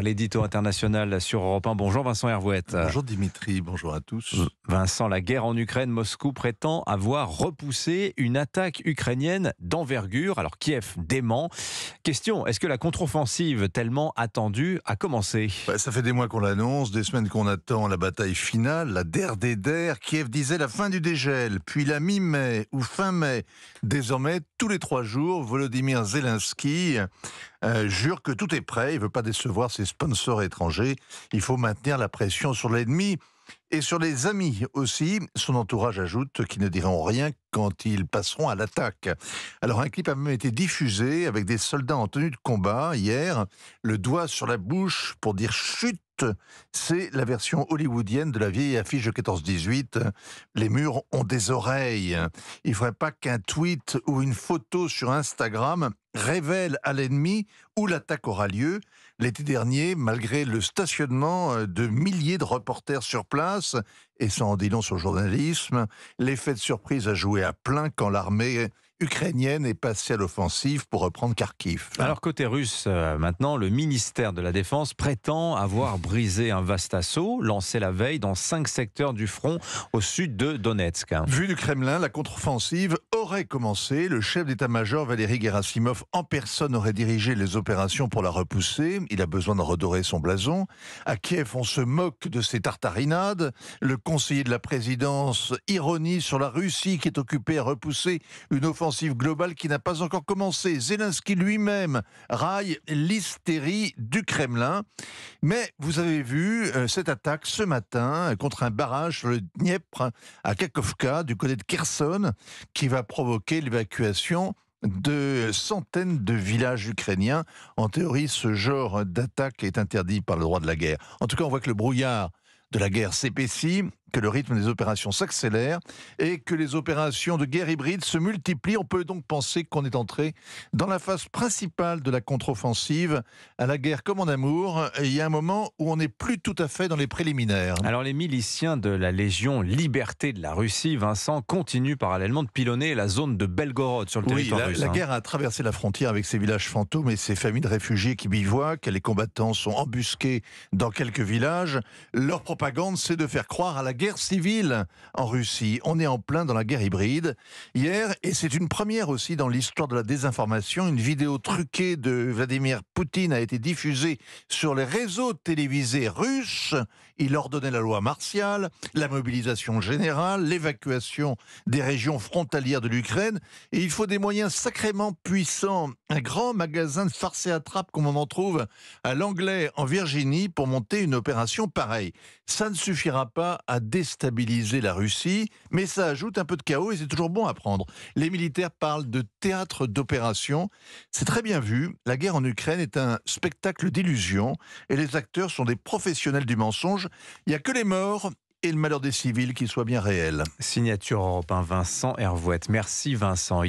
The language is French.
l'édito international sur Europe 1. Bonjour Vincent Hervouette. Bonjour Dimitri, bonjour à tous. Euh, Vincent, la guerre en Ukraine, Moscou prétend avoir repoussé une attaque ukrainienne d'envergure. Alors Kiev dément. Question, est-ce que la contre-offensive tellement attendue a commencé Ça fait des mois qu'on l'annonce, des semaines qu'on attend la bataille finale, la der der. Kiev disait la fin du dégel, puis la mi-mai ou fin mai. Désormais, tous les trois jours, Volodymyr Zelensky euh, jure que tout est prêt, il ne veut pas décevoir ses sponsors étrangers, il faut maintenir la pression sur l'ennemi et sur les amis aussi. Son entourage ajoute qu'ils ne diront rien quand ils passeront à l'attaque. Alors un clip a même été diffusé avec des soldats en tenue de combat hier, le doigt sur la bouche pour dire chut. C'est la version hollywoodienne de la vieille affiche de 14-18. Les murs ont des oreilles. Il ne faudrait pas qu'un tweet ou une photo sur Instagram révèle à l'ennemi où l'attaque aura lieu. L'été dernier, malgré le stationnement euh, de milliers de reporters sur place, et sans en sur le journalisme, l'effet de surprise a joué à plein quand l'armée ukrainienne est passée à l'offensive pour reprendre Kharkiv. Alors côté russe, euh, maintenant, le ministère de la Défense prétend avoir brisé un vaste assaut lancé la veille dans cinq secteurs du front au sud de Donetsk. Vu du Kremlin, la contre-offensive aurait commencé. Le chef d'état-major Valéry Gerasimov en personne aurait dirigé les opérations pour la repousser. Il a besoin de redorer son blason. À Kiev, on se moque de ses tartarinades. Le conseiller de la présidence ironie sur la Russie qui est occupée à repousser une offensive globale qui n'a pas encore commencé. Zelensky lui-même raille l'hystérie du Kremlin. Mais vous avez vu euh, cette attaque ce matin contre un barrage sur le Dniepr à Kakovka du côté de Kherson qui va provoquer l'évacuation de centaines de villages ukrainiens. En théorie, ce genre d'attaque est interdit par le droit de la guerre. En tout cas, on voit que le brouillard de la guerre s'épaissit que le rythme des opérations s'accélère et que les opérations de guerre hybride se multiplient. On peut donc penser qu'on est entré dans la phase principale de la contre-offensive. À la guerre comme en amour, et il y a un moment où on n'est plus tout à fait dans les préliminaires. Alors les miliciens de la Légion Liberté de la Russie, Vincent, continuent parallèlement de pilonner la zone de Belgorod sur le territoire la, russe. La hein. guerre a traversé la frontière avec ses villages fantômes et ses familles de réfugiés qui bivouaquent. Les combattants sont embusqués dans quelques villages. Leur propagande, c'est de faire croire à la guerre guerre civile en Russie. On est en plein dans la guerre hybride. Hier, et c'est une première aussi dans l'histoire de la désinformation, une vidéo truquée de Vladimir Poutine a été diffusée sur les réseaux télévisés russes. Il ordonnait la loi martiale, la mobilisation générale, l'évacuation des régions frontalières de l'Ukraine. Et il faut des moyens sacrément puissants. Un grand magasin de farce et attrape comme on en trouve à l'anglais en Virginie pour monter une opération pareille. Ça ne suffira pas à déstabiliser la Russie, mais ça ajoute un peu de chaos et c'est toujours bon à prendre. Les militaires parlent de théâtre d'opération. C'est très bien vu. La guerre en Ukraine est un spectacle d'illusion et les acteurs sont des professionnels du mensonge. Il n'y a que les morts et le malheur des civils qui soient bien réel. Signature européen Vincent Hervouette. Merci Vincent.